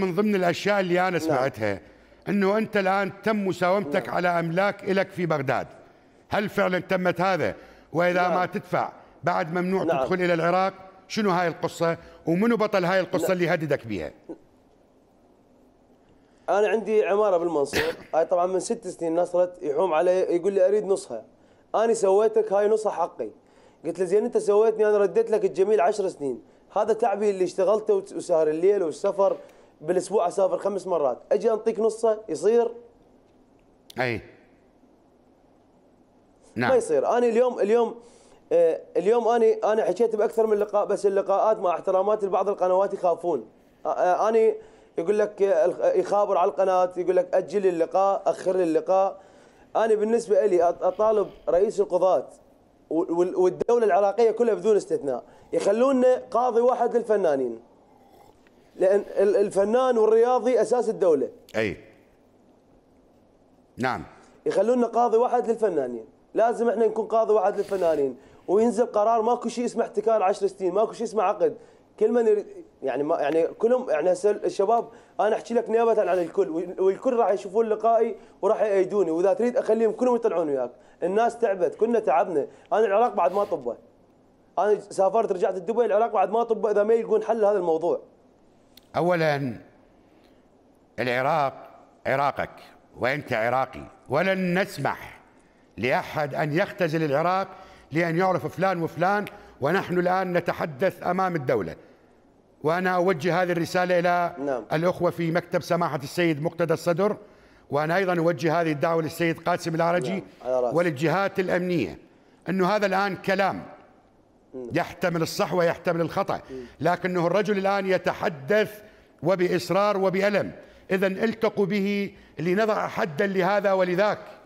من ضمن الاشياء اللي انا نعم. سمعتها انه انت الان تم مساومتك نعم. على املاك لك في بغداد هل فعلا تمت هذا واذا نعم. ما تدفع بعد ممنوع تدخل الى العراق شنو هاي القصه ومنو بطل هاي القصه اللي هددك بها انا عندي عماره بالمنصور هاي طبعا من ست سنين نصرت يحوم علي يقول لي اريد نصها انا سويتك هاي نصها حقي قلت له زين انت سويتني انا رديت لك الجميل 10 سنين هذا تعبي اللي اشتغلته وسهر الليل والسفر بالاسبوع اسافر خمس مرات اجي انطيك نصه يصير اي نعم ما يصير انا اليوم اليوم آه اليوم انا انا حكيت باكثر من لقاء بس اللقاءات مع احترامات لبعض القنوات يخافون آه،, آه انا يقول لك آه، يخابر على القناه يقول لك اجل اللقاء اخر اللقاء انا بالنسبه لي اطالب رئيس القضاه والدوله العراقيه كلها بدون استثناء يخلونا قاضي واحد للفنانين لان الفنان والرياضي اساس الدوله اي نعم يخلونا قاضي واحد للفنانين لازم احنا نكون قاضي واحد للفنانين وينزل قرار ماكو شيء اسمه احتكار 10 سنين ماكو شيء اسمه عقد كل من يريد يعني ما يعني كلهم يعني هسه الشباب انا احكي لك نيابه عن الكل والكل راح يشوفون لقائي وراح يأيدوني واذا تريد اخليهم كلهم يطلعون وياك الناس تعبت كلنا تعبنا انا العراق بعد ما طبه انا سافرت رجعت دبي العراق بعد ما طبه اذا ما يلقون حل لهذا الموضوع اولا العراق عراقك وانت عراقي ولن نسمح لاحد ان يختزل العراق لان يعرف فلان وفلان ونحن الان نتحدث امام الدوله وانا اوجه هذه الرساله الى نعم. الاخوه في مكتب سماحه السيد مقتدى الصدر وانا ايضا اوجه هذه الدعوه للسيد قاسم العرجي نعم. وللجهات الامنيه انه هذا الان كلام يحتمل الصح ويحتمل الخطأ لكنه الرجل الآن يتحدث وبإصرار وبألم إذا التقوا به لنضع حدا لهذا ولذاك